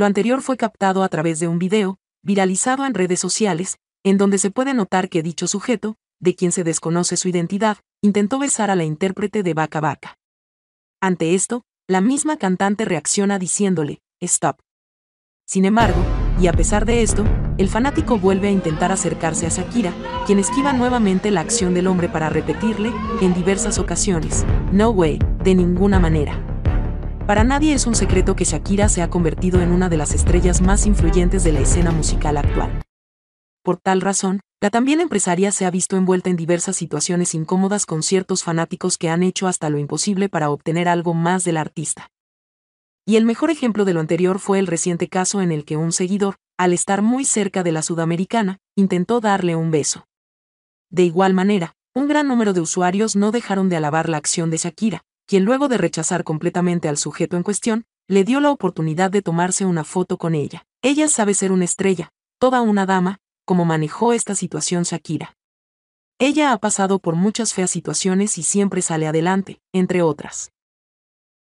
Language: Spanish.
Lo anterior fue captado a través de un video, viralizado en redes sociales, en donde se puede notar que dicho sujeto, de quien se desconoce su identidad, intentó besar a la intérprete de Vaca Vaca. Ante esto, la misma cantante reacciona diciéndole, Stop. Sin embargo, y a pesar de esto, el fanático vuelve a intentar acercarse a Shakira, quien esquiva nuevamente la acción del hombre para repetirle, en diversas ocasiones, No way, de ninguna manera. Para nadie es un secreto que Shakira se ha convertido en una de las estrellas más influyentes de la escena musical actual. Por tal razón, la también empresaria se ha visto envuelta en diversas situaciones incómodas con ciertos fanáticos que han hecho hasta lo imposible para obtener algo más del artista. Y el mejor ejemplo de lo anterior fue el reciente caso en el que un seguidor, al estar muy cerca de la sudamericana, intentó darle un beso. De igual manera, un gran número de usuarios no dejaron de alabar la acción de Shakira, quien luego de rechazar completamente al sujeto en cuestión, le dio la oportunidad de tomarse una foto con ella. Ella sabe ser una estrella, toda una dama, como manejó esta situación Shakira. Ella ha pasado por muchas feas situaciones y siempre sale adelante, entre otras.